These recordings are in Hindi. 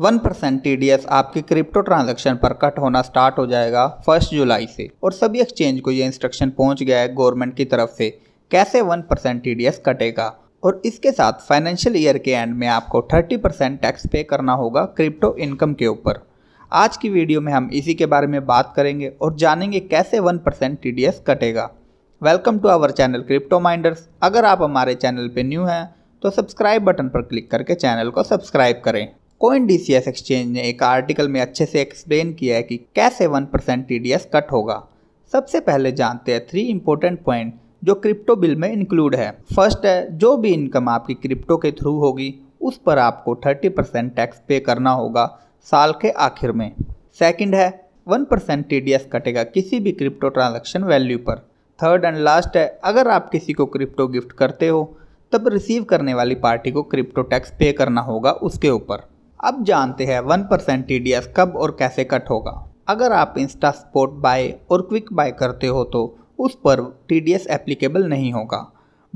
वन परसेंट टी आपके क्रिप्टो ट्रांजैक्शन पर कट होना स्टार्ट हो जाएगा फर्स्ट जुलाई से और सभी एक्सचेंज को ये इंस्ट्रक्शन पहुंच गया है गवर्नमेंट की तरफ से कैसे वन परसेंट टी कटेगा और इसके साथ फाइनेंशियल ईयर के एंड में आपको थर्टी परसेंट टैक्स पे करना होगा क्रिप्टो इनकम के ऊपर आज की वीडियो में हम इसी के बारे में बात करेंगे और जानेंगे कैसे वन परसेंट टी कटेगा welcome to our channel Crypto Minders अगर आप हमारे चैनल पर न्यू हैं तो सब्सक्राइब बटन पर क्लिक करके चैनल को सब्सक्राइब करें कोइन डी एक्सचेंज ने एक आर्टिकल में अच्छे से एक्सप्लेन किया है कि कैसे वन परसेंट टी कट होगा सबसे पहले जानते हैं थ्री इंपॉर्टेंट पॉइंट जो क्रिप्टो बिल में इंक्लूड है फर्स्ट है जो भी इनकम आपकी क्रिप्टो के थ्रू होगी उस पर आपको थर्टी परसेंट टैक्स पे करना होगा साल के आखिर में सेकंड है वन परसेंट टी कटेगा किसी भी क्रिप्टो ट्रांजेक्शन वैल्यू पर थर्ड एंड लास्ट है अगर आप किसी को क्रिप्टो गिफ्ट करते हो तब रिसीव करने वाली पार्टी को क्रिप्टो टैक्स पे करना होगा उसके ऊपर अब जानते हैं वन परसेंट टी कब और कैसे कट होगा अगर आप इंस्टा स्पोर्ट बाय और क्विक बाय करते हो तो उस पर टी डी एस एप्लीकेबल नहीं होगा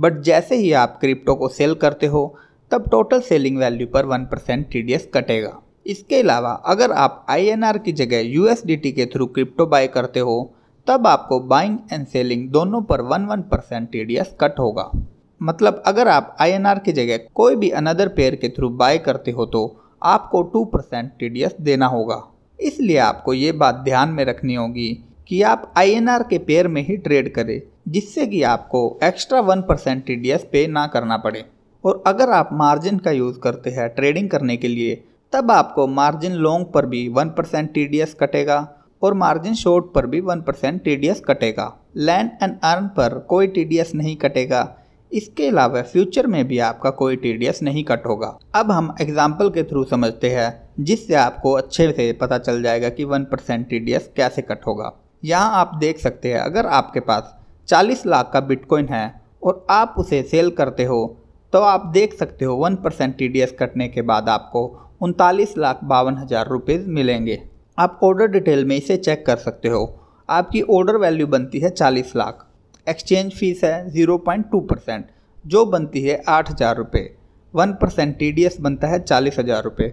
बट जैसे ही आप क्रिप्टो को सेल करते हो तब टोटल सेलिंग वैल्यू पर one percent T D S कटेगा इसके अलावा अगर आप आई एन आर की जगह यू एस डी टी के थ्रू क्रिप्टो बाय करते हो तब आपको बाइंग एंड सेलिंग दोनों पर one one percent T D S cut होगा मतलब अगर आप आई एन आर की जगह कोई भी अनदर पेयर के थ्रू बाय करते हो तो आपको टू परसेंट टी देना होगा इसलिए आपको ये बात ध्यान में रखनी होगी कि आप आई के पेयर में ही ट्रेड करें जिससे कि आपको एक्स्ट्रा वन परसेंट टी पे ना करना पड़े और अगर आप मार्जिन का यूज़ करते हैं ट्रेडिंग करने के लिए तब आपको मार्जिन लॉन्ग पर भी वन परसेंट टी कटेगा और मार्जिन शॉर्ट पर भी वन परसेंट टी कटेगा लैंड एंड अर्न पर कोई टी नहीं कटेगा इसके अलावा फ्यूचर में भी आपका कोई टी नहीं कट होगा अब हम एग्जाम्पल के थ्रू समझते हैं जिससे आपको अच्छे से पता चल जाएगा कि वन परसेंट टी कैसे कट होगा यहाँ आप देख सकते हैं अगर आपके पास चालीस लाख का बिटकॉइन है और आप उसे सेल करते हो तो आप देख सकते हो वन परसेंट टी कटने के बाद आपको उनतालीस लाख बावन हज़ार रुपये मिलेंगे आप ऑर्डर डिटेल में इसे चेक कर सकते हो आपकी ऑर्डर वैल्यू बनती है चालीस लाख एक्सचेंज फीस है ज़ीरो पॉइंट टू परसेंट जो बनती है आठ हज़ार रुपये one percent T D S बनता है चालीस हज़ार रुपये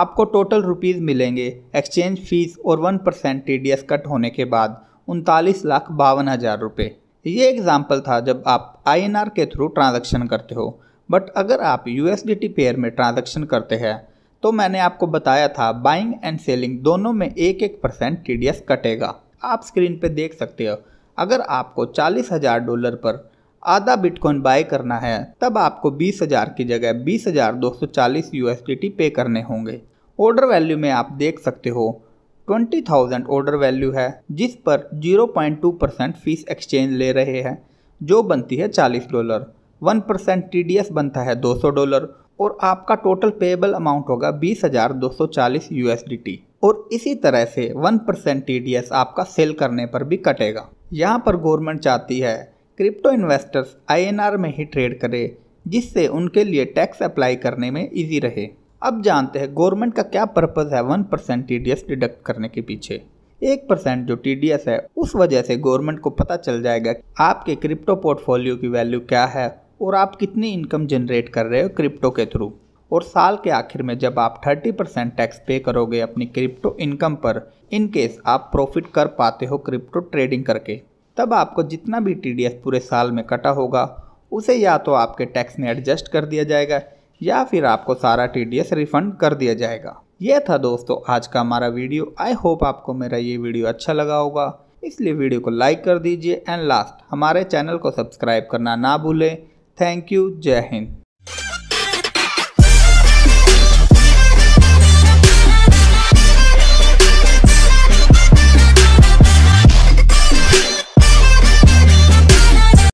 आपको टोटल रुपीज़ मिलेंगे एक्सचेंज फ़ीस और one percent T D S cut होने के बाद उनतालीस लाख बावन हज़ार रुपये ये एग्ज़ाम्पल था जब आप आई एन आर के थ्रू ट्रांजेक्शन करते हो बट अगर आप U S D T pair में ट्रांजेक्शन करते हैं तो मैंने आपको बताया था बाइंग एंड सेलिंग दोनों में एक एक परसेंट टी डी एस कटेगा आप स्क्रीन पे देख सकते हो अगर आपको चालीस हज़ार डॉलर पर आधा बिटकॉइन बाय करना है तब आपको बीस हज़ार की जगह बीस हज़ार दो सौ चालीस यू एस डी टी पे करने होंगे ऑर्डर वैल्यू में आप देख सकते हो ट्वेंटी थाउजेंड ऑर्डर वैल्यू है जिस पर zero point two percent fee exchange ले रहे हैं जो बनती है चालीस dollar one percent T D S बनता है दो सौ डॉलर और आपका टोटल पेएबल अमाउंट होगा बीस हज़ार दो सौ चालीस यू एस डी टी और इसी तरह से वन परसेंट टी आपका सेल करने पर भी कटेगा यहाँ पर गवर्नमेंट चाहती है क्रिप्टो इन्वेस्टर्स आई में ही ट्रेड करें जिससे उनके लिए टैक्स अप्लाई करने में ईजी रहे अब जानते हैं गवर्नमेंट का क्या पर्पज़ है वन परसेंट टी डिडक्ट करने के पीछे एक परसेंट जो टी है उस वजह से गवर्नमेंट को पता चल जाएगा आपके क्रिप्टो पोर्टफोलियो की वैल्यू क्या है और आप कितनी इनकम जनरेट कर रहे हो क्रिप्टो के थ्रू और साल के आखिर में जब आप 30 परसेंट टैक्स पे करोगे अपनी क्रिप्टो इनकम पर इन केस आप प्रॉफिट कर पाते हो क्रिप्टो ट्रेडिंग करके तब आपको जितना भी टी पूरे साल में कटा होगा उसे या तो आपके टैक्स में एडजस्ट कर दिया जाएगा या फिर आपको सारा टी रिफंड कर दिया जाएगा यह था दोस्तों आज का हमारा वीडियो आई होप आपको मेरा ये वीडियो अच्छा लगा होगा इसलिए वीडियो को लाइक कर दीजिए एंड लास्ट हमारे चैनल को सब्सक्राइब करना ना भूलें थैंक यू जय हिंद